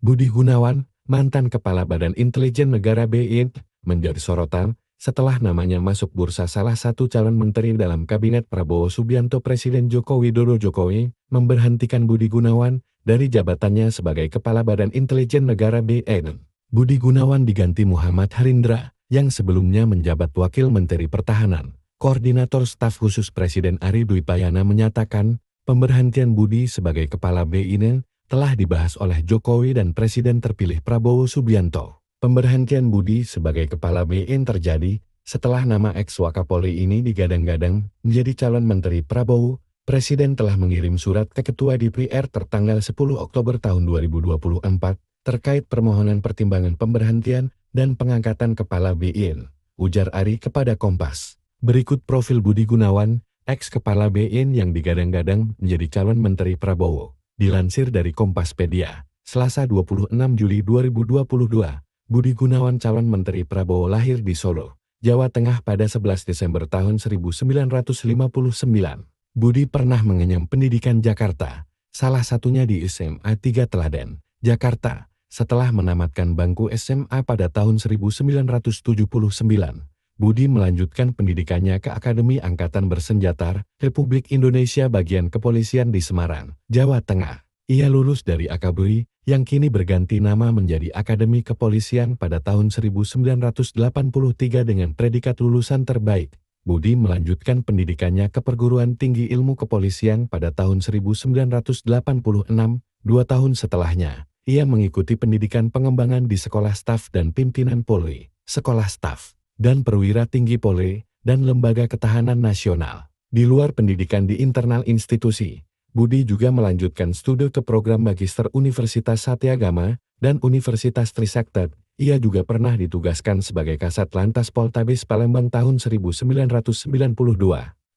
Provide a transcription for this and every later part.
Budi Gunawan, mantan Kepala Badan Intelijen Negara BIN, menjadi sorotan setelah namanya masuk bursa salah satu calon menteri dalam Kabinet Prabowo Subianto Presiden Joko Widodo Jokowi memberhentikan Budi Gunawan dari jabatannya sebagai Kepala Badan Intelijen Negara BIN. Budi Gunawan diganti Muhammad Harindra, yang sebelumnya menjabat Wakil Menteri Pertahanan. Koordinator Staf Khusus Presiden Ari Dwi Payana menyatakan, pemberhentian Budi sebagai Kepala BIN telah dibahas oleh Jokowi dan Presiden terpilih Prabowo Subianto. Pemberhentian Budi sebagai Kepala BN terjadi setelah nama ex Wakapolri ini digadang-gadang menjadi calon Menteri Prabowo. Presiden telah mengirim surat ke Ketua DPR tertanggal 10 Oktober tahun 2024 terkait permohonan pertimbangan pemberhentian dan pengangkatan Kepala BIN, ujar Ari kepada Kompas. Berikut profil Budi Gunawan, ex-Kepala BIN yang digadang-gadang menjadi calon Menteri Prabowo. Dilansir dari Kompaspedia, Selasa 26 Juli 2022, Budi Gunawan calon Menteri Prabowo lahir di Solo, Jawa Tengah pada 11 Desember tahun 1959. Budi pernah mengenyam pendidikan Jakarta, salah satunya di SMA 3 Teladan, Jakarta, setelah menamatkan bangku SMA pada tahun 1979. Budi melanjutkan pendidikannya ke Akademi Angkatan Bersenjata Republik Indonesia bagian kepolisian di Semarang, Jawa Tengah. Ia lulus dari Akabri, yang kini berganti nama menjadi Akademi Kepolisian pada tahun 1983 dengan predikat lulusan terbaik. Budi melanjutkan pendidikannya ke Perguruan Tinggi Ilmu Kepolisian pada tahun 1986, dua tahun setelahnya ia mengikuti pendidikan pengembangan di Sekolah Staf dan Pimpinan Polri, Sekolah Staf dan perwira tinggi Polri, dan Lembaga Ketahanan Nasional. Di luar pendidikan di internal institusi, Budi juga melanjutkan studi ke program Magister Universitas Satyagama dan Universitas Trisakti. Ia juga pernah ditugaskan sebagai Kasat Lantas Poltabes Palembang tahun 1992,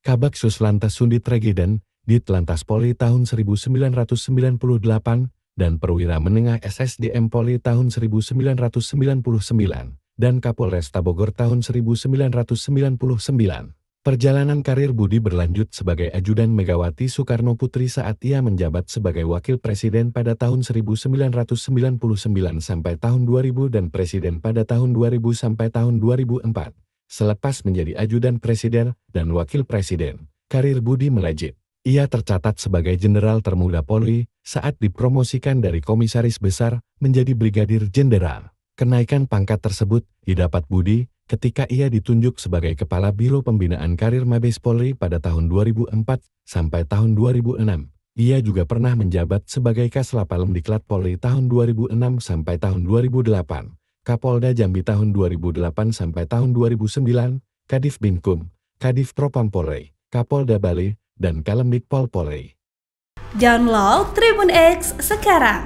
Kabak lantas Sundit Regiden, Dit Lantas Polri tahun 1998, dan Perwira Menengah SSDM Polri tahun 1999 dan Kapolres Tabogor tahun 1999. Perjalanan karir Budi berlanjut sebagai ajudan Megawati Soekarno Putri saat ia menjabat sebagai wakil presiden pada tahun 1999 sampai tahun 2000 dan presiden pada tahun 2000 sampai tahun 2004. Selepas menjadi ajudan presiden dan wakil presiden, karir Budi melejit. Ia tercatat sebagai jenderal termuda Polri saat dipromosikan dari komisaris besar menjadi brigadir jenderal. Kenaikan pangkat tersebut didapat Budi ketika ia ditunjuk sebagai Kepala Biro Pembinaan Karir Mabes Polri pada tahun 2004 sampai tahun 2006. Ia juga pernah menjabat sebagai Kaslapalem Diklat Polri tahun 2006 sampai tahun 2008, Kapolda Jambi tahun 2008 sampai tahun 2009, Kadif Binkum, Kadif Propam Polri, Kapolda Bali, dan Kalembik Pol Polri. Download Tribun X sekarang